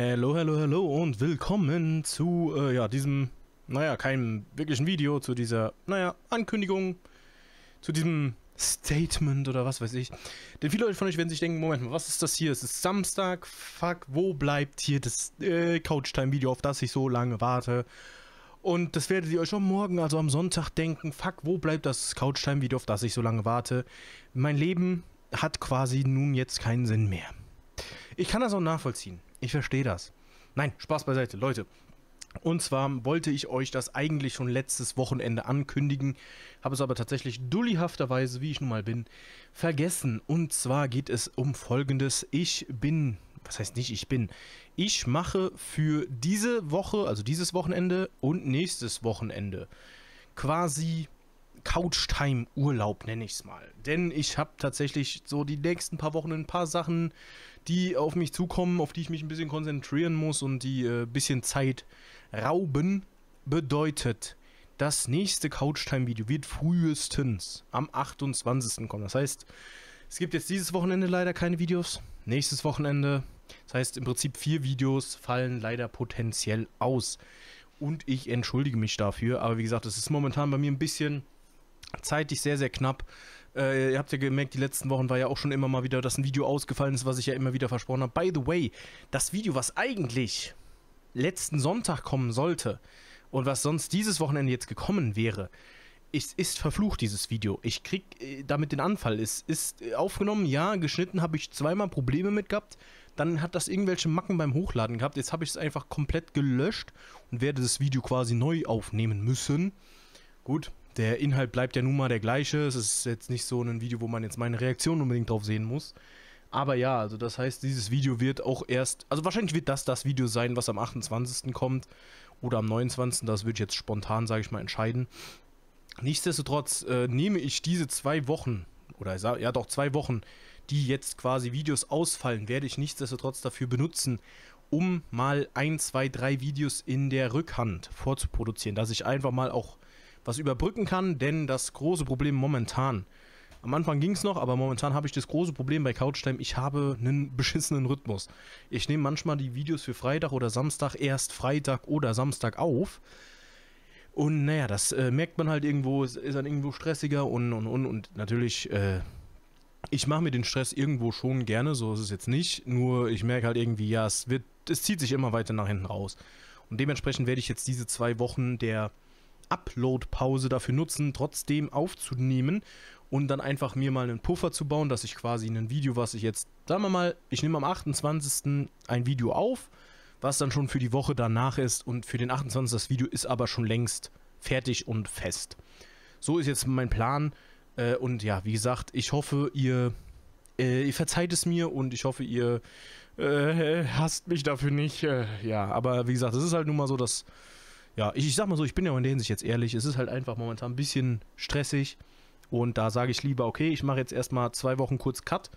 Hallo, hallo, hallo und willkommen zu, äh, ja, diesem, naja, keinem wirklichen Video, zu dieser, naja, Ankündigung, zu diesem Statement oder was weiß ich. Denn viele Leute von euch werden sich denken, Moment mal, was ist das hier? Es ist Samstag, fuck, wo bleibt hier das äh, Couchtime-Video, auf das ich so lange warte? Und das werdet ihr euch schon morgen, also am Sonntag, denken, fuck, wo bleibt das Couchtime-Video, auf das ich so lange warte? Mein Leben hat quasi nun jetzt keinen Sinn mehr. Ich kann das auch nachvollziehen. Ich verstehe das. Nein, Spaß beiseite, Leute. Und zwar wollte ich euch das eigentlich schon letztes Wochenende ankündigen, habe es aber tatsächlich dullihafterweise, wie ich nun mal bin, vergessen. Und zwar geht es um Folgendes. Ich bin, was heißt nicht ich bin, ich mache für diese Woche, also dieses Wochenende und nächstes Wochenende quasi Couchtime-Urlaub, nenne ich es mal. Denn ich habe tatsächlich so die nächsten paar Wochen ein paar Sachen, die auf mich zukommen, auf die ich mich ein bisschen konzentrieren muss und die ein äh, bisschen Zeit rauben. Bedeutet, das nächste Couchtime-Video wird frühestens am 28. kommen. Das heißt, es gibt jetzt dieses Wochenende leider keine Videos. Nächstes Wochenende. Das heißt, im Prinzip vier Videos fallen leider potenziell aus. Und ich entschuldige mich dafür. Aber wie gesagt, es ist momentan bei mir ein bisschen zeitlich sehr, sehr knapp. Äh, ihr habt ja gemerkt, die letzten Wochen war ja auch schon immer mal wieder, dass ein Video ausgefallen ist, was ich ja immer wieder versprochen habe. By the way, das Video, was eigentlich letzten Sonntag kommen sollte und was sonst dieses Wochenende jetzt gekommen wäre, es ist verflucht, dieses Video. Ich krieg äh, damit den Anfall. Es ist äh, aufgenommen, ja, geschnitten habe ich zweimal Probleme mit gehabt. Dann hat das irgendwelche Macken beim Hochladen gehabt. Jetzt habe ich es einfach komplett gelöscht und werde das Video quasi neu aufnehmen müssen. Gut, der Inhalt bleibt ja nun mal der gleiche. Es ist jetzt nicht so ein Video, wo man jetzt meine Reaktion unbedingt drauf sehen muss. Aber ja, also das heißt, dieses Video wird auch erst, also wahrscheinlich wird das das Video sein, was am 28. kommt oder am 29. Das würde ich jetzt spontan, sage ich mal, entscheiden. Nichtsdestotrotz äh, nehme ich diese zwei Wochen oder ja doch zwei Wochen, die jetzt quasi Videos ausfallen, werde ich nichtsdestotrotz dafür benutzen, um mal ein, zwei, drei Videos in der Rückhand vorzuproduzieren, dass ich einfach mal auch was überbrücken kann, denn das große Problem momentan, am Anfang ging es noch, aber momentan habe ich das große Problem bei Couchtime, ich habe einen beschissenen Rhythmus. Ich nehme manchmal die Videos für Freitag oder Samstag erst Freitag oder Samstag auf. Und naja, das äh, merkt man halt irgendwo, ist, ist dann irgendwo stressiger und und und und natürlich, äh, ich mache mir den Stress irgendwo schon gerne, so ist es jetzt nicht. Nur ich merke halt irgendwie, ja, es wird, es zieht sich immer weiter nach hinten raus. Und dementsprechend werde ich jetzt diese zwei Wochen der Upload-Pause dafür nutzen, trotzdem aufzunehmen und dann einfach mir mal einen Puffer zu bauen, dass ich quasi ein Video, was ich jetzt, sagen wir mal, ich nehme am 28. ein Video auf, was dann schon für die Woche danach ist und für den 28. das Video ist aber schon längst fertig und fest. So ist jetzt mein Plan äh, und ja, wie gesagt, ich hoffe, ihr, äh, ihr verzeiht es mir und ich hoffe, ihr äh, hasst mich dafür nicht. Äh, ja, aber wie gesagt, es ist halt nun mal so, dass ja, ich, ich sag mal so, ich bin ja in der Hinsicht jetzt ehrlich. Es ist halt einfach momentan ein bisschen stressig. Und da sage ich lieber, okay, ich mache jetzt erstmal zwei Wochen kurz Cut,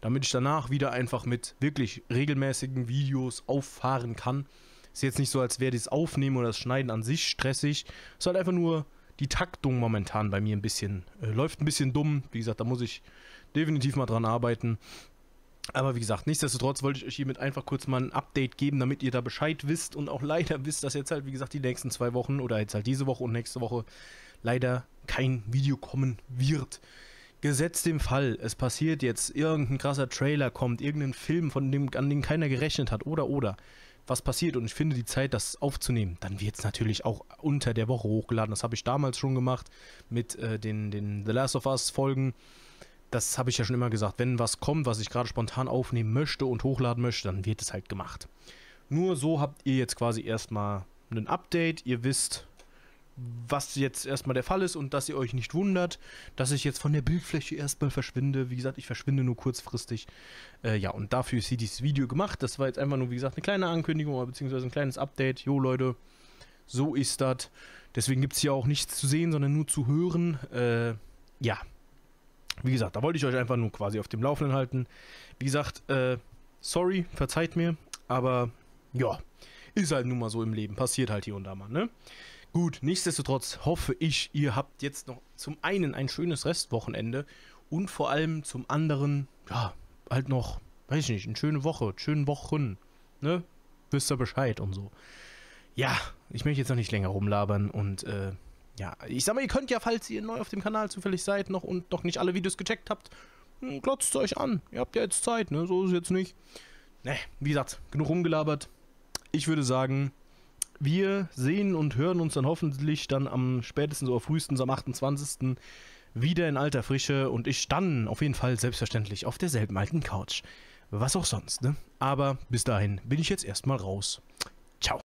damit ich danach wieder einfach mit wirklich regelmäßigen Videos auffahren kann. Ist jetzt nicht so, als wäre das Aufnehmen oder das Schneiden an sich stressig. Es ist halt einfach nur die Taktung momentan bei mir ein bisschen, äh, läuft ein bisschen dumm. Wie gesagt, da muss ich definitiv mal dran arbeiten. Aber wie gesagt, nichtsdestotrotz wollte ich euch hiermit einfach kurz mal ein Update geben, damit ihr da Bescheid wisst und auch leider wisst, dass jetzt halt, wie gesagt, die nächsten zwei Wochen oder jetzt halt diese Woche und nächste Woche leider kein Video kommen wird. Gesetzt dem Fall, es passiert jetzt, irgendein krasser Trailer kommt, irgendein Film, von dem, an den keiner gerechnet hat, oder, oder, was passiert und ich finde die Zeit, das aufzunehmen, dann wird es natürlich auch unter der Woche hochgeladen. Das habe ich damals schon gemacht mit äh, den, den The Last of Us Folgen das habe ich ja schon immer gesagt, wenn was kommt, was ich gerade spontan aufnehmen möchte und hochladen möchte, dann wird es halt gemacht. Nur so habt ihr jetzt quasi erstmal ein Update. Ihr wisst, was jetzt erstmal der Fall ist und dass ihr euch nicht wundert, dass ich jetzt von der Bildfläche erstmal verschwinde. Wie gesagt, ich verschwinde nur kurzfristig. Äh, ja, und dafür ist hier dieses Video gemacht. Das war jetzt einfach nur, wie gesagt, eine kleine Ankündigung, bzw. ein kleines Update. Jo, Leute, so ist das. Deswegen gibt es hier auch nichts zu sehen, sondern nur zu hören. Äh, ja, wie gesagt, da wollte ich euch einfach nur quasi auf dem Laufenden halten. Wie gesagt, äh, sorry, verzeiht mir, aber ja, ist halt nun mal so im Leben. Passiert halt hier und da mal, ne? Gut, nichtsdestotrotz hoffe ich, ihr habt jetzt noch zum einen ein schönes Restwochenende und vor allem zum anderen, ja, halt noch, weiß ich nicht, eine schöne Woche, schönen Wochen, ne? Wisst ihr Bescheid und so. Ja, ich möchte jetzt noch nicht länger rumlabern und äh, ja, ich sag mal, ihr könnt ja, falls ihr neu auf dem Kanal zufällig seid noch und noch nicht alle Videos gecheckt habt, hm, klotzt euch an. Ihr habt ja jetzt Zeit, ne? So ist es jetzt nicht. Ne, wie gesagt, genug rumgelabert. Ich würde sagen, wir sehen und hören uns dann hoffentlich dann am spätestens oder frühestens am 28. wieder in alter Frische und ich dann auf jeden Fall selbstverständlich auf derselben alten Couch. Was auch sonst, ne? Aber bis dahin bin ich jetzt erstmal raus.